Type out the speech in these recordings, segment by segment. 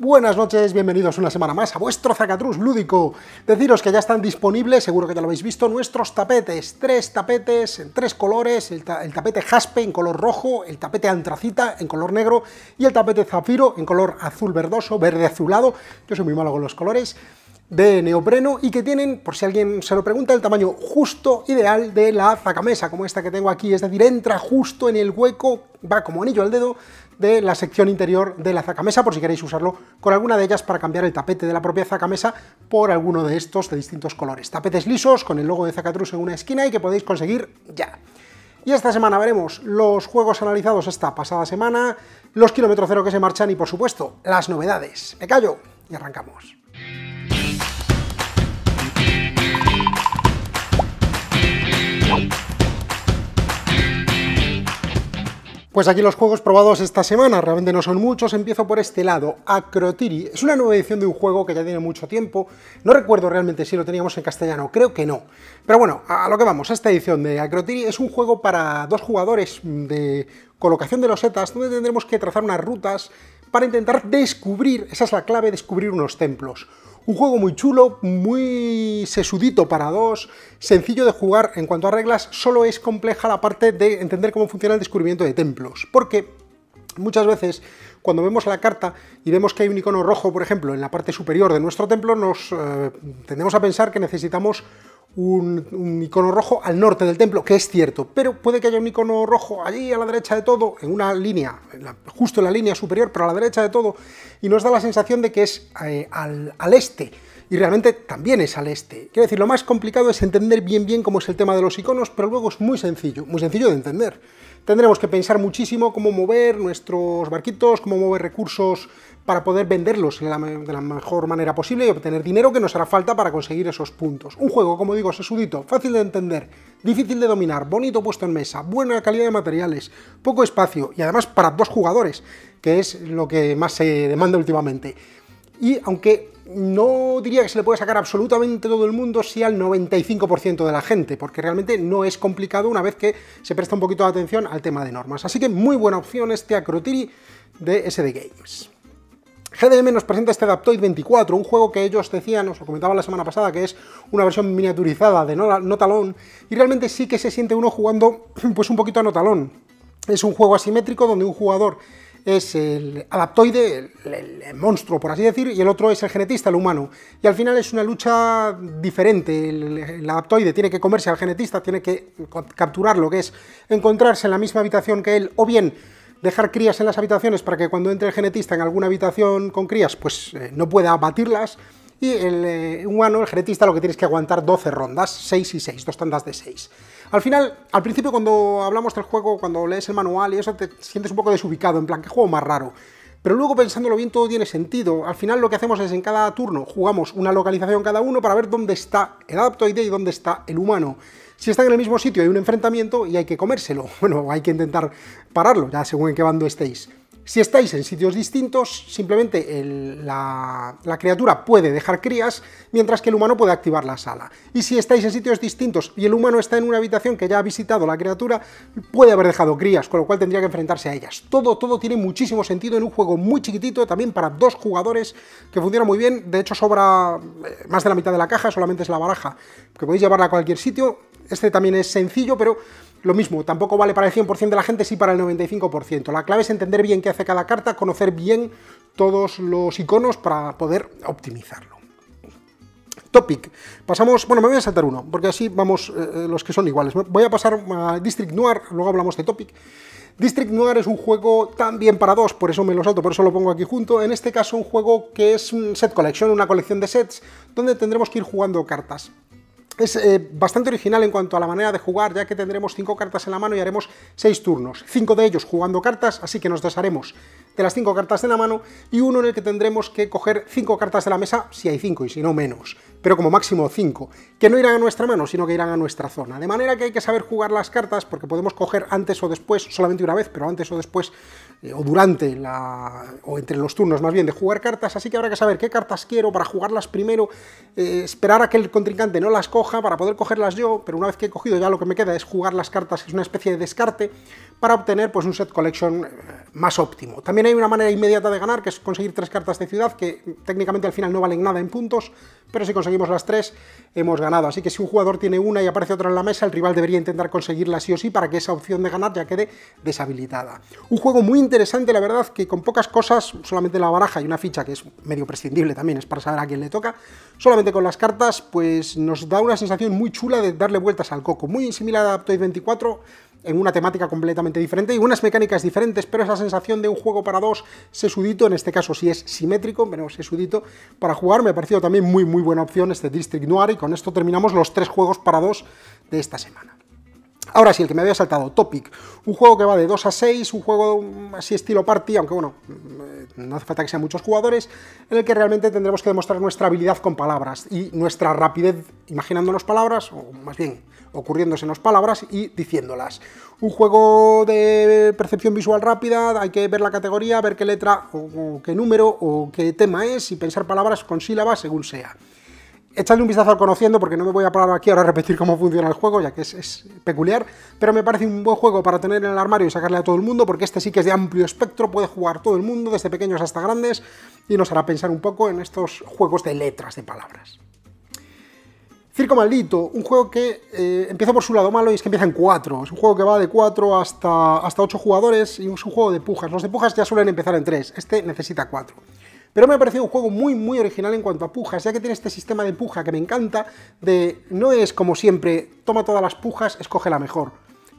Buenas noches, bienvenidos una semana más a vuestro Zacatrus lúdico. Deciros que ya están disponibles, seguro que ya lo habéis visto, nuestros tapetes. Tres tapetes en tres colores, el, tapete jaspe en color rojo, el tapete antracita en color negro y el tapete zafiro en color azul verdoso, verde azulado. Yo soy muy malo con los colores de neopreno y que tienen, por si alguien se lo pregunta, el tamaño justo ideal de la zacamesa, como esta que tengo aquí, es decir, entra justo en el hueco, va como anillo al dedo de la sección interior de la zacamesa, por si queréis usarlo con alguna de ellas para cambiar el tapete de la propia zacamesa por alguno de estos de distintos colores. Tapetes lisos con el logo de Zacatrus en una esquina y que podéis conseguir ya. Y esta semana veremos los juegos analizados esta pasada semana, los kilómetros cero que se marchan y, por supuesto, las novedades. Me callo y arrancamos. Pues aquí los juegos probados esta semana, realmente no son muchos, empiezo por este lado, Acrotiri, es una nueva edición de un juego que ya tiene mucho tiempo, no recuerdo realmente si lo teníamos en castellano, creo que no, pero bueno, a lo que vamos, esta edición de Acrotiri es un juego para dos jugadores de colocación de losetas, donde tendremos que trazar unas rutas para intentar descubrir, esa es la clave, descubrir unos templos. Un juego muy chulo, muy sesudito para dos, sencillo de jugar en cuanto a reglas, solo es compleja la parte de entender cómo funciona el descubrimiento de templos, porque muchas veces cuando vemos la carta y vemos que hay un icono rojo, por ejemplo, en la parte superior de nuestro templo, nos eh, tendemos a pensar que necesitamos un, icono rojo al norte del templo, que es cierto, pero puede que haya un icono rojo allí a la derecha de todo, en una línea, justo en la línea superior, pero a la derecha de todo, y nos da la sensación de que es eh, al, al, este, y realmente también es al este. Quiero decir, lo más complicado es entender bien bien cómo es el tema de los iconos, pero luego es muy sencillo, muy sencillo de entender tendremos que pensar muchísimo cómo mover nuestros barquitos, cómo mover recursos para poder venderlos de la mejor manera posible y obtener dinero que nos hará falta para conseguir esos puntos. Un juego, como digo, sesudito, fácil de entender, difícil de dominar, bonito puesto en mesa, buena calidad de materiales, poco espacio y además para dos jugadores, que es lo que más se demanda últimamente. Y aunque no diría que se le puede sacar absolutamente todo el mundo, sí al 95% de la gente, porque realmente no es complicado una vez que se presta un poquito de atención al tema de normas. Así que muy buena opción este Acrotiri de SD Games. GDM nos presenta este Adaptoid 24, un juego que ellos decían, os lo comentaba la semana pasada, que es una versión miniaturizada de Notalón, y realmente sí que se siente uno jugando pues un poquito a Notalón. Es un juego asimétrico donde un jugador es el adaptoide, el, monstruo, por así decir, y el otro es el genetista, el humano. Y al final es una lucha diferente. El, adaptoide tiene que comerse al genetista, tiene que capturarlo, que es encontrarse en la misma habitación que él, o bien dejar crías en las habitaciones para que cuando entre el genetista en alguna habitación con crías, pues eh, no pueda abatirlas el humano, eh, el genetista, lo que tienes que aguantar 12 rondas, 6 y 6, dos tandas de 6. Al final, al principio cuando hablamos del juego, cuando lees el manual y eso, te sientes un poco desubicado, en plan, ¿qué juego más raro? Pero luego pensándolo bien todo tiene sentido. Al final lo que hacemos es en cada turno jugamos una localización cada uno para ver dónde está el adaptoide y dónde está el humano. Si están en el mismo sitio hay un enfrentamiento y hay que comérselo. Bueno, hay que intentar pararlo, ya según en qué bando estéis. Si estáis en sitios distintos, simplemente la, la, criatura puede dejar crías, mientras que el humano puede activar la sala. Y si estáis en sitios distintos y el humano está en una habitación que ya ha visitado la criatura, puede haber dejado crías, con lo cual tendría que enfrentarse a ellas. Todo, todo tiene muchísimo sentido en un juego muy chiquitito, también para dos jugadores, que funciona muy bien. De hecho, sobra eh, más de la mitad de la caja, solamente es la baraja, que podéis llevarla a cualquier sitio. Este también es sencillo, pero lo mismo, tampoco vale para el 100% de la gente, sí para el 95%. La clave es entender bien qué hace cada carta, conocer bien todos los iconos para poder optimizarlo. Topic. Pasamos, bueno, me voy a saltar uno, porque así vamos eh, eh, los que son iguales. Voy a pasar a District Noir, luego hablamos de Topic. District Noir es un juego también para dos, por eso me lo salto, por eso lo pongo aquí junto. En este caso, un juego que es un mm, set collection, una colección de sets, donde tendremos que ir jugando cartas es eh, bastante original en cuanto a la manera de jugar, ya que tendremos 5 cartas en la mano y haremos 6 turnos. 5 de ellos jugando cartas, así que nos desharemos de las 5 cartas de la mano y uno en el que tendremos que coger 5 cartas de la mesa, si hay 5 y si no menos, pero como máximo 5, que no irán a nuestra mano, sino que irán a nuestra zona. De manera que hay que saber jugar las cartas porque podemos coger antes o después, solamente una vez, pero antes o después eh, o durante la, o entre los turnos más bien de jugar cartas, así que habrá que saber qué cartas quiero para jugarlas primero, eh, esperar a que el contrincante no las coja para poder cogerlas yo, pero una vez que he cogido ya lo que me queda es jugar las cartas, es una especie de descarte, para obtener pues, un set collection eh, más óptimo. También hay una manera inmediata de ganar, que es conseguir tres cartas de ciudad, que técnicamente al final no valen nada en puntos, pero si conseguimos las tres hemos ganado. Así que si un jugador tiene una y aparece otra en la mesa, el rival debería intentar conseguirla sí o sí para que esa opción de ganar ya quede deshabilitada. Un juego muy interesante, la verdad, que con pocas cosas, solamente la baraja y una ficha que es medio prescindible también, es para saber a quién le toca, solamente con las cartas, pues nos da una sensación muy chula de darle vueltas al coco, muy similar a Aptoid 24, en una temática completamente diferente y unas mecánicas diferentes, pero esa sensación de un juego para dos se sudito, en este caso si es simétrico, pero sudito para jugar me ha parecido también muy muy buena opción este District Noir y con esto terminamos los tres juegos para dos de esta semana. Ahora sí, el que me había saltado, Topic, un juego que va de 2 a 6, un juego así estilo party, aunque bueno, mm, no hace falta que sean muchos jugadores, en el que realmente tendremos que demostrar nuestra habilidad con palabras y nuestra rapidez imaginándonos palabras, o más bien ocurriéndonos palabras y diciéndolas. Un juego de percepción visual rápida, hay que ver la categoría, ver qué letra o qué número o qué tema es y pensar palabras con sílabas según sea echadle un vistazo al conociendo porque no me voy a parar aquí ahora a repetir cómo funciona el juego, ya que es, peculiar, pero me parece un buen juego para tener en el armario y sacarle a todo el mundo, porque este sí que es de amplio espectro, puede jugar todo el mundo, desde pequeños hasta grandes, y nos hará pensar un poco en estos juegos de letras, de palabras. Circo Maldito, un juego que eh, empieza por su lado malo y es que empieza en 4. Es un juego que va de 4 hasta, hasta 8 jugadores y es un juego de pujas. Los de pujas ya suelen empezar en 3, este necesita 4. Pero me ha parecido un juego muy, muy original en cuanto a pujas, ya que tiene este sistema de puja que me encanta, de no es como siempre, toma todas las pujas, escoge la mejor.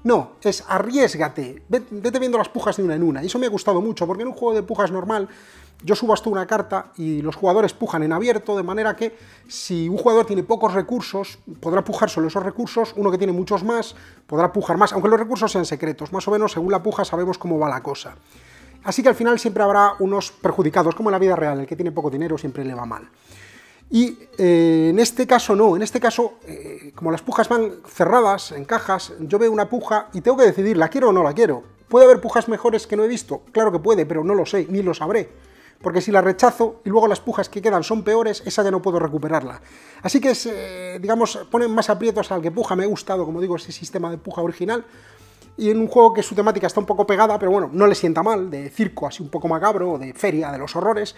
No, es arriesgate, vete viendo las pujas de una en una. Y eso me ha gustado mucho, porque en un juego de pujas normal, yo tú una carta y los jugadores pujan en abierto, de manera que si un jugador tiene pocos recursos, podrá pujar solo esos recursos, uno que tiene muchos más, podrá pujar más, aunque los recursos sean secretos, más o menos según la puja sabemos cómo va la cosa. Así que al final siempre habrá unos perjudicados, como en la vida real, el que tiene poco dinero siempre le va mal. Y eh, en este caso no, en este caso, eh, como las pujas van cerradas, en cajas, yo veo una puja y tengo que decidir, ¿la quiero o no la quiero? ¿Puede haber pujas mejores que no he visto? Claro que puede, pero no lo sé, ni lo sabré. Porque si la rechazo y luego las pujas que quedan son peores, esa ya no puedo recuperarla. Así que, eh, digamos, ponen más aprietos al que puja. Me ha gustado, como digo, ese sistema de puja original, y en un juego que su temática está un poco pegada, pero bueno, no le sienta mal, de circo así un poco macabro, o de feria, de los horrores,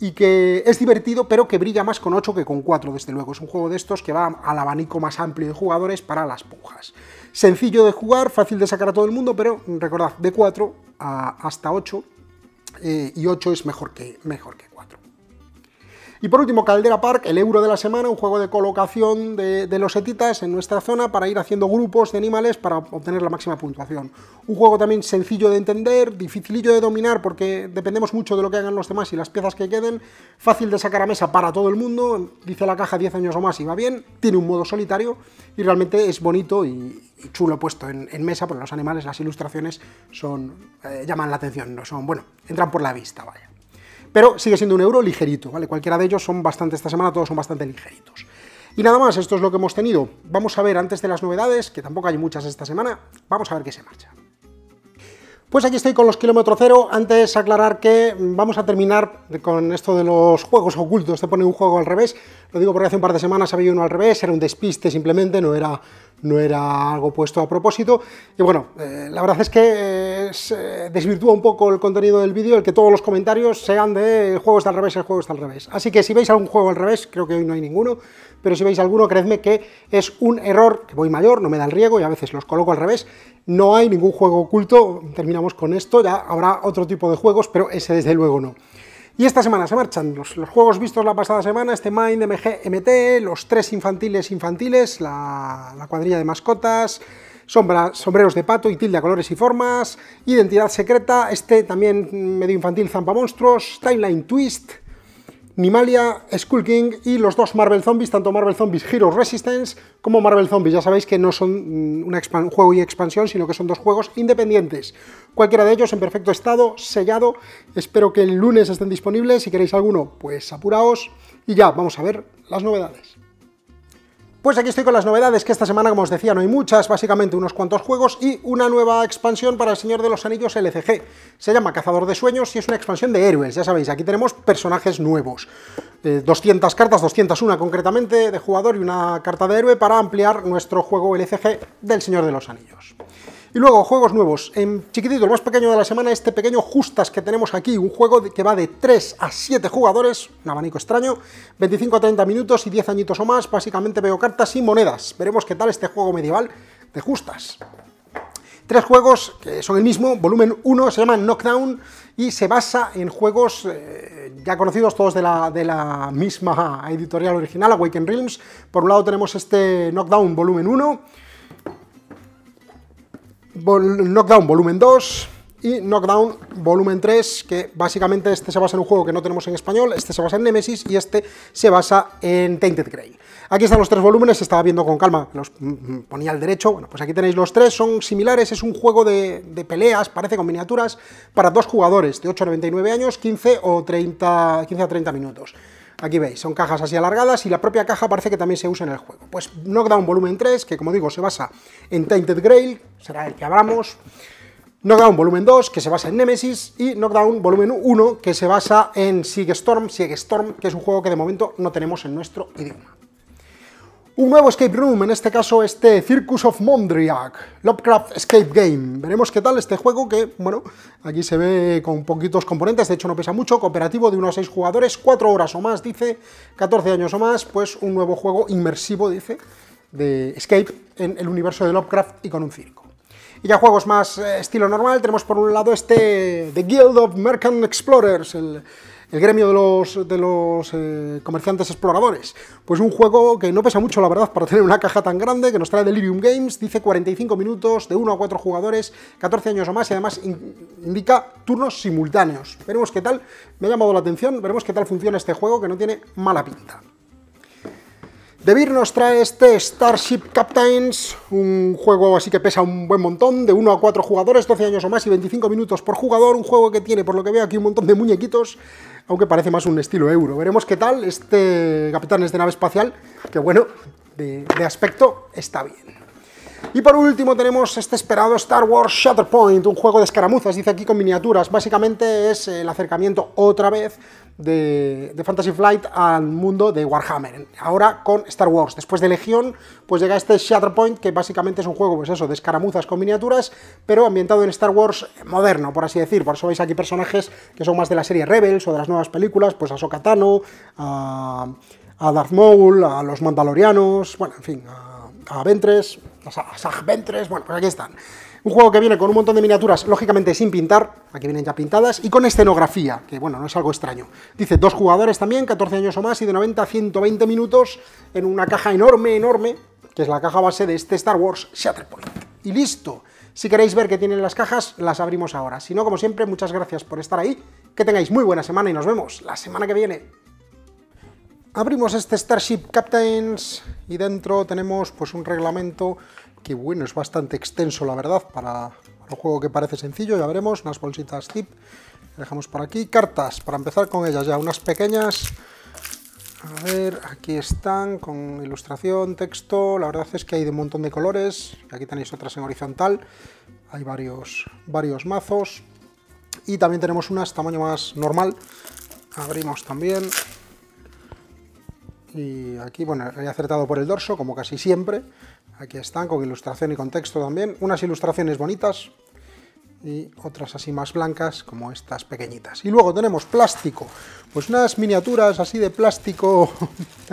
y que es divertido, pero que brilla más con 8 que con 4, desde luego. Es un juego de estos que va al abanico más amplio de jugadores para las pujas. Sencillo de jugar, fácil de sacar a todo el mundo, pero recordad, de 4 hasta 8, eh, y 8 es mejor que, mejor que y por último, Caldera Park, el euro de la semana, un juego de colocación de, los etitas en nuestra zona para ir haciendo grupos de animales para obtener la máxima puntuación. Un juego también sencillo de entender, dificilillo de dominar porque dependemos mucho de lo que hagan los demás y las piezas que queden, fácil de sacar a mesa para todo el mundo, dice la caja 10 años o más y va bien, tiene un modo solitario y realmente es bonito y, chulo puesto en, mesa porque los animales, las ilustraciones son, eh, llaman la atención, no son, bueno, entran por la vista, vaya pero sigue siendo un euro ligerito, ¿vale? Cualquiera de ellos son bastante, esta semana todos son bastante ligeritos. Y nada más, esto es lo que hemos tenido. Vamos a ver antes de las novedades, que tampoco hay muchas esta semana, vamos a ver qué se marcha. Pues aquí estoy con los kilómetros cero. Antes aclarar que vamos a terminar con esto de los juegos ocultos. Te pone un juego al revés. Lo digo porque hace un par de semanas había uno al revés. Era un despiste simplemente, no era, no era algo puesto a propósito. Y bueno, eh, la verdad es que eh, desvirtúa un poco el contenido del vídeo, el que todos los comentarios sean de juegos al revés, el juego está al revés. Así que si veis algún juego al revés, creo que hoy no hay ninguno, pero si veis alguno, creedme que es un error, que voy mayor, no me da el riego y a veces los coloco al revés, no hay ningún juego oculto, terminamos con esto, ya habrá otro tipo de juegos, pero ese desde luego no. Y esta semana se marchan los, juegos vistos la pasada semana, este Mind MG los tres infantiles infantiles, la, cuadrilla de mascotas, sombreros de pato y tilde a colores y formas, identidad secreta, este también medio infantil Zampa Monstruos, Timeline Twist, Nimalia, Skull King y los dos Marvel Zombies, tanto Marvel Zombies Heroes Resistance como Marvel Zombies. Ya sabéis que no son mm, un juego y expansión, sino que son dos juegos independientes. Cualquiera de ellos en perfecto estado, sellado. Espero que el lunes estén disponibles. Si queréis alguno, pues apuraos. Y ya, vamos a ver las novedades. Pues aquí estoy con las novedades, que esta semana, como os decía, no hay muchas, básicamente unos cuantos juegos y una nueva expansión para El Señor de los Anillos LCG. Se llama Cazador de Sueños y es una expansión de héroes, ya sabéis, aquí tenemos personajes nuevos. 200 eh, cartas, 201 concretamente, de jugador y una carta de héroe para ampliar nuestro juego LCG del Señor de los Anillos. Y luego, juegos nuevos. En chiquitito, el más pequeño de la semana, este pequeño Justas que tenemos aquí, un juego que va de 3 a 7 jugadores, un abanico extraño, 25 a 30 minutos y 10 añitos o más, básicamente veo cartas y monedas. Veremos qué tal este juego medieval de Justas. Tres juegos que son el mismo, volumen 1, se llama Knockdown y se basa en juegos eh, ya conocidos todos de la, de la, misma editorial original, Awaken Realms. Por un lado tenemos este Knockdown volumen 1, Knockdown Volumen 2 y Knockdown Volumen 3, que básicamente este se basa en un juego que no tenemos en español, este se basa en Nemesis y este se basa en Tainted Grey. Aquí están los tres volúmenes, estaba viendo con calma, los mm, mm, ponía al derecho, bueno, pues aquí tenéis los tres, son similares, es un juego de, peleas, parece con miniaturas, para dos jugadores de 8 a 99 años, 15, o 30, 15 a 30 minutos. Aquí veis, son cajas así alargadas y la propia caja parece que también se usa en el juego. Pues Knockdown Volumen 3, que como digo se basa en Tainted Grail, será el que abramos. Knockdown Volumen 2, que se basa en Nemesis, y Knockdown Volumen 1, que se basa en Siege Storm, Siege Storm, que es un juego que de momento no tenemos en nuestro idioma. Un nuevo escape room, en este caso este Circus of Mondriak, Lovecraft Escape Game. Veremos qué tal este juego que, bueno, aquí se ve con poquitos componentes, de hecho no pesa mucho, cooperativo de unos 6 jugadores, 4 horas o más, dice, 14 años o más, pues un nuevo juego inmersivo, dice, de escape en el universo de Lovecraft y con un circo. Y ya juegos más eh, estilo normal, tenemos por un lado este The Guild of Mercant Explorers, el el gremio de los, eh, comerciantes exploradores. Pues un juego que no pesa mucho, la verdad, para tener una caja tan grande, que nos trae Delirium Games, dice 45 minutos, de 1 a 4 jugadores, 14 años o más, y además indica turnos simultáneos. Veremos qué tal, me ha llamado la atención, veremos qué tal funciona este juego, que no tiene mala pinta. Vir nos trae este Starship Captains, un juego así que pesa un buen montón, de 1 a 4 jugadores, 12 años o más y 25 minutos por jugador, un juego que tiene, por lo que veo aquí, un montón de muñequitos, aunque parece más un estilo euro. Veremos qué tal este es de Nave Espacial, que bueno, de aspecto está bien. Y por último tenemos este esperado Star Wars Shatterpoint, un juego de escaramuzas, dice aquí con miniaturas. Básicamente es el acercamiento otra vez de, Fantasy Flight al mundo de Warhammer. Ahora con Star Wars. Después de Legión, pues llega este Shatterpoint, que básicamente es un juego, pues eso, de escaramuzas con miniaturas, pero ambientado en Star Wars moderno, por así decir. Por eso veis aquí personajes que son más de la serie Rebels o de las nuevas películas, pues a Sokatano, a, a Darth Maul, a los Mandalorianos, bueno, en fin, a a Ventres, a Sag Ventres, bueno, pues aquí están. Un juego que viene con un montón de miniaturas, lógicamente sin pintar, aquí vienen ya pintadas, y con escenografía, que bueno, no es algo extraño. Dice, dos jugadores también, 14 años o más, y de 90 a 120 minutos, en una caja enorme, enorme, que es la caja base de este Star Wars Shatterpoint. Y listo. Si queréis ver qué tienen las cajas, las abrimos ahora. Si no, como siempre, muchas gracias por estar ahí, que tengáis muy buena semana y nos vemos la semana que viene. Abrimos este Starship Captains y dentro tenemos pues un reglamento que bueno, es bastante extenso la verdad para, un juego que parece sencillo, ya veremos, unas bolsitas tip, dejamos por aquí, cartas, para empezar con ellas ya, unas pequeñas, a ver, aquí están con ilustración, texto, la verdad es que hay de un montón de colores, aquí tenéis otras en horizontal, hay varios, varios mazos, y también tenemos unas tamaño más normal, abrimos también, y aquí, bueno, he acertado por el dorso, como casi siempre. Aquí están, con ilustración y contexto también. Unas ilustraciones bonitas y otras así más blancas, como estas pequeñitas. Y luego tenemos plástico pues unas miniaturas así de plástico.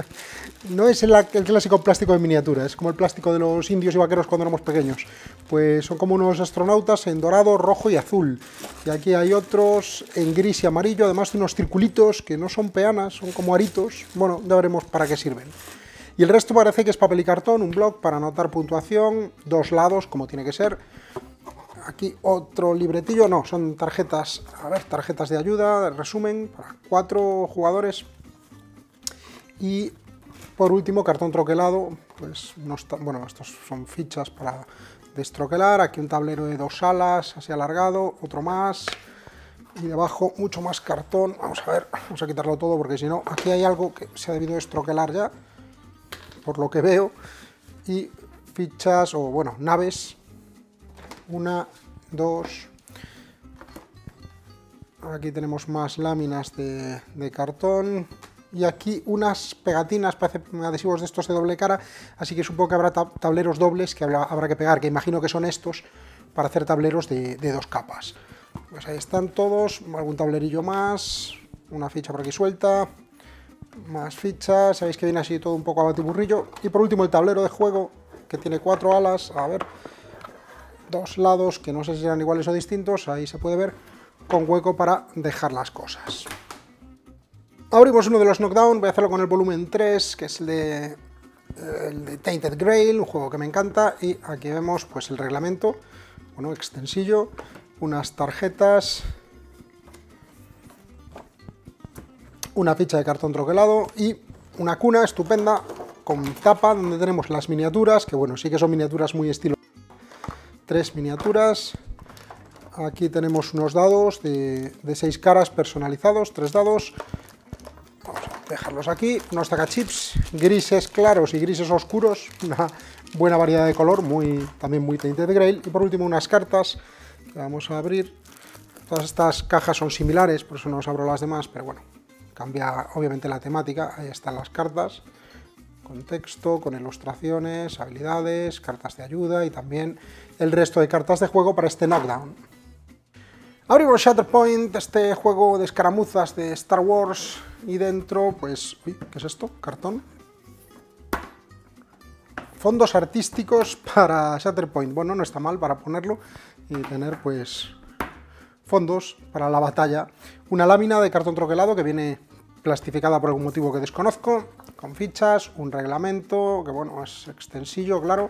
no es el, clásico plástico de miniatura, es como el plástico de los indios y vaqueros cuando éramos pequeños. Pues son como unos astronautas en dorado, rojo y azul. Y aquí hay otros en gris y amarillo, además de unos circulitos que no son peanas, son como aritos. Bueno, ya veremos para qué sirven. Y el resto parece que es papel y cartón, un blog para anotar puntuación, dos lados como tiene que ser, aquí otro libretillo, no, son tarjetas, a ver, tarjetas de ayuda, resumen, para cuatro jugadores. Y por último, cartón troquelado, pues no bueno, estos son fichas para destroquelar, aquí un tablero de dos alas, así alargado, otro más, y debajo mucho más cartón, vamos a ver, vamos a quitarlo todo porque si no, aquí hay algo que se ha debido destroquelar ya, por lo que veo, y fichas o bueno, naves una, dos. Aquí tenemos más láminas de, cartón. Y aquí unas pegatinas, parece adhesivos de estos de doble cara, así que supongo que habrá tableros dobles que habrá, que pegar, que imagino que son estos, para hacer tableros de, de dos capas. Pues ahí están todos, algún tablerillo más, una ficha por aquí suelta, más fichas, sabéis que viene así todo un poco a batiburrillo. Y por último el tablero de juego, que tiene cuatro alas, a ver dos lados que no sé si serán iguales o distintos, ahí se puede ver, con hueco para dejar las cosas. Abrimos uno de los knockdown, voy a hacerlo con el volumen 3, que es el de, eh, de Tainted Grail, un juego que me encanta, y aquí vemos pues el reglamento, bueno, extensillo, unas tarjetas, una ficha de cartón troquelado y una cuna estupenda con tapa donde tenemos las miniaturas, que bueno, sí que son miniaturas muy estilo tres miniaturas. Aquí tenemos unos dados de, seis caras personalizados, tres dados. Vamos a dejarlos aquí. Unos tacachips grises claros y grises oscuros. Una buena variedad de color, muy, también muy de Grail. Y por último unas cartas vamos a abrir. Todas estas cajas son similares, por eso no os abro las demás, pero bueno, cambia obviamente la temática. Ahí están las cartas con texto, con ilustraciones, habilidades, cartas de ayuda y también el resto de cartas de juego para este knockdown. Abrimos Shatterpoint, este juego de escaramuzas de Star Wars y dentro, pues... ¿qué es esto? Cartón. Fondos artísticos para Shatterpoint. Bueno, no está mal para ponerlo y tener pues fondos para la batalla. Una lámina de cartón troquelado que viene plastificada por algún motivo que desconozco, con fichas, un reglamento, que bueno, es extensillo, claro,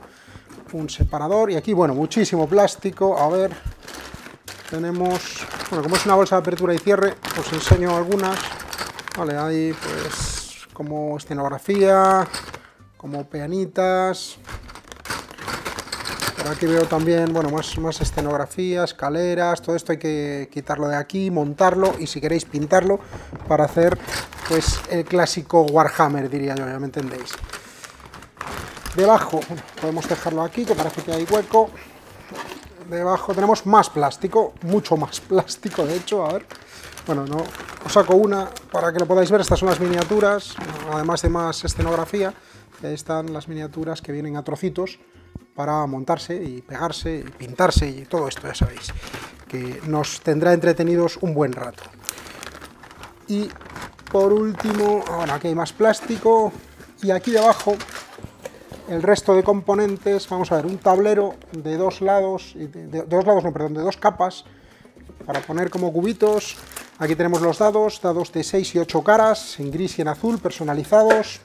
un separador y aquí, bueno, muchísimo plástico, a ver, tenemos, bueno, como es una bolsa de apertura y cierre, os enseño algunas, vale, hay pues como escenografía, como peanitas, aquí veo también, bueno, más, más escenografía, escaleras, todo esto hay que quitarlo de aquí, montarlo y si queréis pintarlo para hacer pues el clásico Warhammer, diría yo, ya me entendéis. Debajo, podemos dejarlo aquí, que parece que hay hueco. Debajo tenemos más plástico, mucho más plástico, de hecho, a ver. Bueno, no, os saco una para que lo podáis ver, estas son las miniaturas, además de más escenografía. Ahí están las miniaturas que vienen a trocitos para montarse y pegarse y pintarse y todo esto, ya sabéis, que nos tendrá entretenidos un buen rato. Y por último, ahora aquí hay más plástico y aquí debajo el resto de componentes, vamos a ver, un tablero de dos lados, de, dos lados no, perdón, de dos capas, para poner como cubitos. Aquí tenemos los dados, dados de 6 y 8 caras, en gris y en azul, personalizados.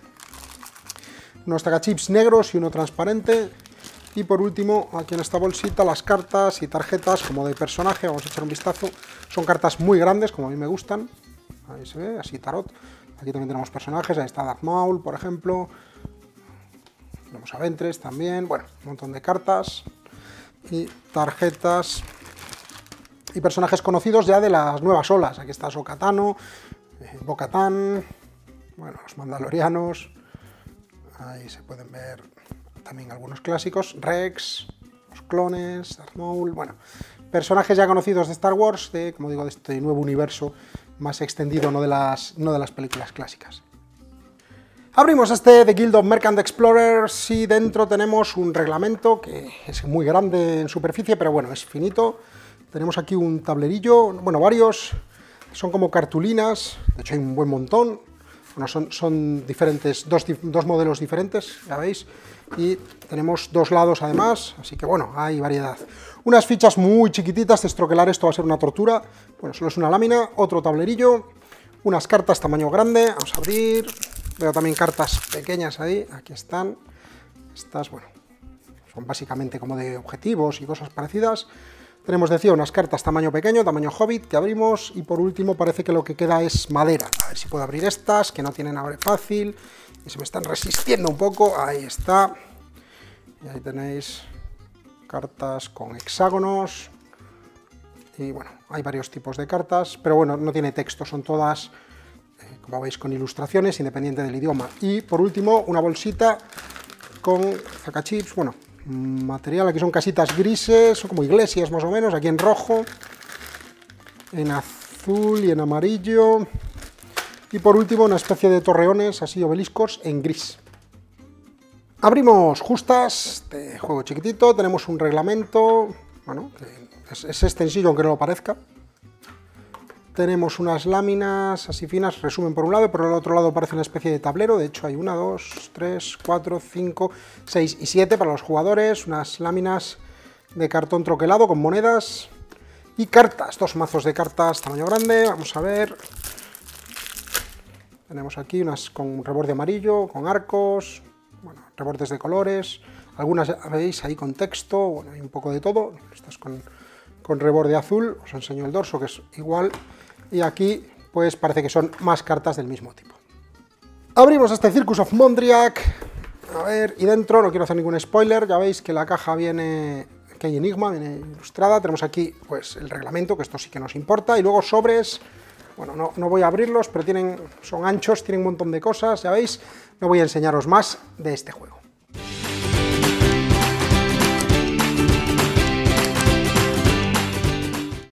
Unos tagachips negros y uno transparente. Y por último, aquí en esta bolsita, las cartas y tarjetas como de personaje, vamos a echar un vistazo. Son cartas muy grandes, como a mí me gustan. Ahí se ve, así tarot. Aquí también tenemos personajes, ahí está Darth Maul, por ejemplo. Vamos a Ventres también, bueno, un montón de cartas y tarjetas y personajes conocidos ya de las nuevas olas. Aquí está Sokatano, eh, Bocatán, bueno, los mandalorianos. Ahí se pueden ver también algunos clásicos, Rex, los clones, Darth Maul, bueno, personajes ya conocidos de Star Wars, de, como digo, de este nuevo universo más extendido, no de las, no de las películas clásicas. Abrimos este The Guild of Merchant Explorers y dentro tenemos un reglamento que es muy grande en superficie, pero bueno, es finito. Tenemos aquí un tablerillo, bueno, varios, son como cartulinas, de hecho hay un buen montón. Bueno, son, son diferentes, dos, dos modelos diferentes, ya veis y tenemos dos lados además, así que bueno, hay variedad. Unas fichas muy chiquititas, destroquelar esto va a ser una tortura. Bueno, solo es una lámina, otro tablerillo, unas cartas tamaño grande, vamos a abrir. Veo también cartas pequeñas ahí, aquí están. Estas, bueno, son básicamente como de objetivos y cosas parecidas. Tenemos, decía, unas cartas tamaño pequeño, tamaño hobbit, que abrimos. Y por último parece que lo que queda es madera. A ver si puedo abrir estas, que no tienen abre fácil y se me están resistiendo un poco. Ahí está. Y ahí tenéis cartas con hexágonos. Y bueno, hay varios tipos de cartas, pero bueno, no tiene texto, son todas, eh, como veis, con ilustraciones, independiente del idioma. Y por último, una bolsita con zacachips, bueno, material, aquí son casitas grises, son como iglesias más o menos, aquí en rojo, en azul y en amarillo, y por último, una especie de torreones, así obeliscos, en gris. Abrimos justas, este juego chiquitito, tenemos un reglamento, bueno, es, es extensillo aunque no lo parezca. Tenemos unas láminas así finas, resumen por un lado, pero el otro lado parece una especie de tablero, de hecho hay una, dos, tres, cuatro, cinco, seis y siete para los jugadores, unas láminas de cartón troquelado con monedas y cartas, dos mazos de cartas tamaño grande, vamos a ver, tenemos aquí unas con reborde amarillo, con arcos, bueno, rebordes de colores, algunas veis ahí con texto, bueno, hay un poco de todo, estas con, con reborde azul, os enseño el dorso que es igual, y aquí pues parece que son más cartas del mismo tipo. Abrimos este Circus of Mondriac, a ver, y dentro, no quiero hacer ningún spoiler, ya veis que la caja viene, que hay enigma, viene ilustrada, tenemos aquí pues el reglamento, que esto sí que nos importa, y luego sobres bueno, no, voy a abrirlos, pero tienen, son anchos, tienen un montón de cosas, ya veis. No voy a enseñaros más de este juego.